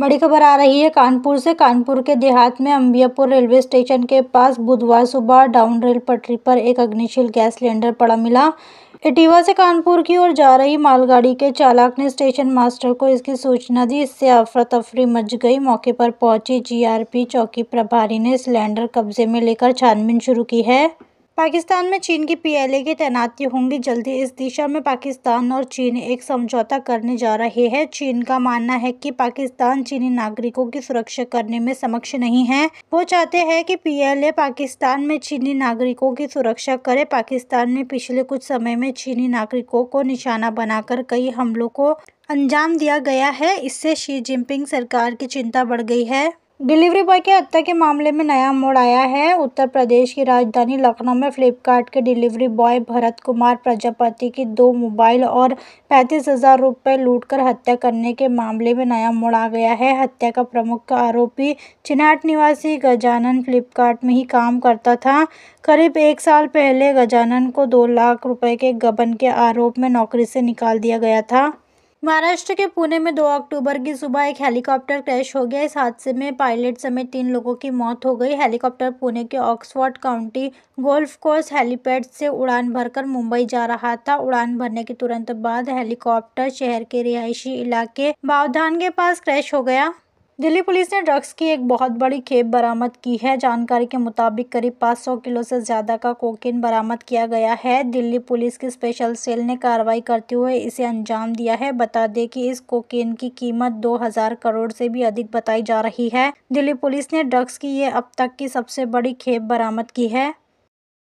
बड़ी खबर आ रही है कानपुर से कानपुर के देहात में अम्बियापुर रेलवे स्टेशन के पास बुधवार सुबह डाउन रेल पटरी पर एक अग्निशील गैस सिलेंडर पड़ा मिला इटिवा से कानपुर की ओर जा रही मालगाड़ी के चालक ने स्टेशन मास्टर को इसकी सूचना दी इससे अफरा तफरी मच गई मौके पर पहुंची जीआरपी चौकी प्रभारी ने सिलेंडर कब्जे में लेकर छानबीन शुरू की है पाकिस्तान में चीन की पीएलए की तैनाती होंगी जल्दी इस दिशा में पाकिस्तान और चीन एक समझौता करने जा रहे हैं चीन का मानना है कि पाकिस्तान चीनी नागरिकों की सुरक्षा करने में समक्ष नहीं है वो चाहते हैं कि पीएलए पाकिस्तान में चीनी नागरिकों की सुरक्षा करे पाकिस्तान ने पिछले कुछ समय में चीनी नागरिकों को निशाना बनाकर कई हमलों को अंजाम दिया गया है इससे शी जिनपिंग सरकार की चिंता बढ़ गई है डिलीवरी बॉय के हत्या के मामले में नया मोड़ आया है उत्तर प्रदेश की राजधानी लखनऊ में फ्लिपकार्ट के डिलीवरी बॉय भरत कुमार प्रजापति की दो मोबाइल और पैंतीस हजार रुपये लूट कर हत्या करने के मामले में नया मोड़ आ गया है हत्या का प्रमुख आरोपी चिनाट निवासी गजानन फ्लिपकार्ट में ही काम करता था करीब एक साल पहले गजानन को दो लाख रुपये के गबन के आरोप में नौकरी से निकाल दिया गया था महाराष्ट्र के पुणे में 2 अक्टूबर की सुबह एक हेलीकॉप्टर क्रैश हो गया इस हादसे में पायलट समेत तीन लोगों की मौत हो गई हेलीकॉप्टर पुणे के Oxford county golf course helipad से उड़ान भरकर मुंबई जा रहा था उड़ान भरने के तुरंत बाद हेलीकॉप्टर शहर के रिहायशी इलाके बावधान के पास क्रैश हो गया दिल्ली पुलिस ने ड्रग्स की एक बहुत बड़ी खेप बरामद की है जानकारी के मुताबिक करीब 500 किलो से ज़्यादा का कोकीन बरामद किया गया है दिल्ली पुलिस की स्पेशल सेल ने कार्रवाई करते हुए इसे अंजाम दिया है बता दें कि इस कोकीन की कीमत 2000 करोड़ से भी अधिक बताई जा रही है दिल्ली पुलिस ने ड्रग्स की ये अब तक की सबसे बड़ी खेप बरामद की है